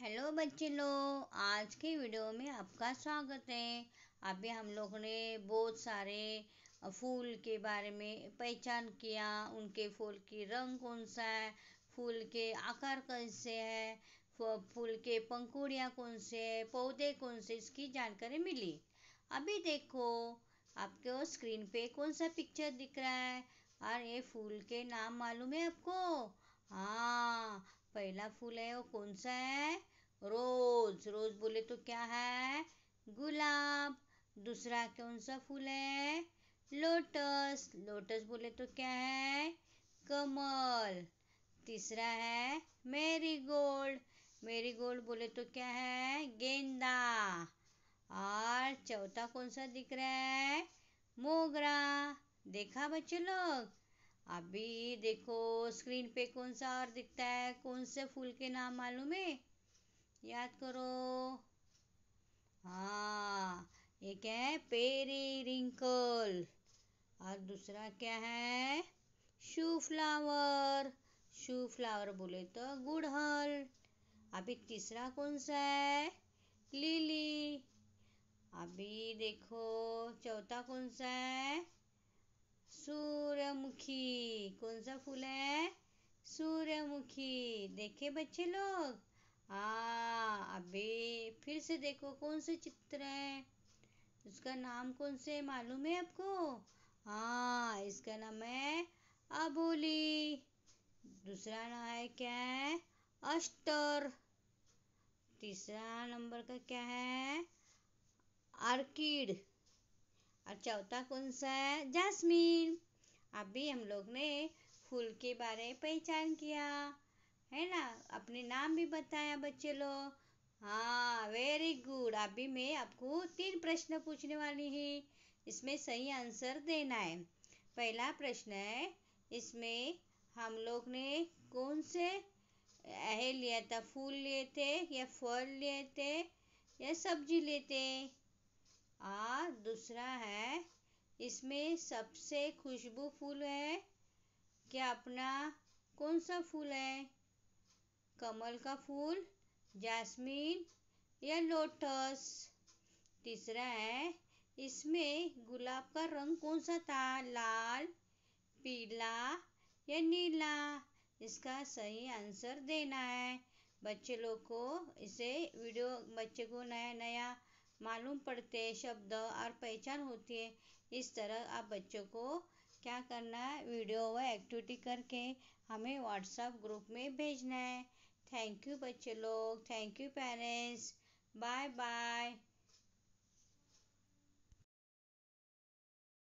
hello बच्चे लोग आज के वीडियो में आपका स्वागत है अभी हम लोग ने बहुत सारे फूल के बारे में पहचान किया उनके फूल की रंग कौन सा है फूल के आकार कैसे है फूल के पंखुड़ियाँ कौन से है पौधे कौन से इसकी जानकारी मिली अभी देखो आपके स्क्रीन पे कौन सा पिक्चर दिख रहा है और ये फूल के नाम मालूम है आपको हाँ पहला फूल है वो कौन सा है रोज रोज बोले तो क्या है गुलाब दूसरा कौन सा फूल है लोटस लोटस बोले तो क्या है कमल तीसरा है मेरी गोल्ड मेरी गोल्ड बोले तो क्या है गेंदा और चौथा कौन सा दिख रहा है मोगरा देखा बच्चे लोग अभी देखो स्क्रीन पे कौन सा और दिखता है कौन से फूल के नाम मालूम है याद करो हाँ एक है पेरी रिंकल और दूसरा क्या है शू फ्लावर शू फ्लावर बोले तो गुड़हल अभी तीसरा कौन सा है लिली अभी देखो चौथा कौन सा है सूर्यमुखी कौन सा फूल है सूर्यमुखी देखे बच्चे लोग आ हाँ, अबे फिर से देखो कौन सा चित्र है उसका नाम कौन से मालूम है आपको हाँ इसका नाम है अबोली दूसरा नाम है क्या है अष्टर तीसरा नंबर का क्या है आर्किड और चौथा कौन सा है जासमीन अभी हम लोग ने फूल के बारे में पहचान किया है ना अपने नाम भी बताया बच्चे लोग हाँ वेरी गुड अभी मैं आपको तीन प्रश्न पूछने वाली है इसमें सही आंसर देना है पहला प्रश्न है इसमें हम लोग ने कौन से लिया था फूल लिए थे या फल लिए थे या सब्जी लेते आ दूसरा है इसमें सबसे खुशबू फूल है क्या अपना कौन सा फूल है कमल का फूल जैस्मीन या लोटस तीसरा है इसमें गुलाब का रंग कौन सा था लाल पीला या नीला इसका सही आंसर देना है बच्चे लोग को इसे वीडियो बच्चे को नया नया मालूम पड़ते शब्द और पहचान होती है इस तरह आप बच्चों को क्या करना है वीडियो व एक्टिविटी करके हमें व्हाट्सएप ग्रुप में भेजना है थैंक यू बच्चे लोग thank you parents bye bye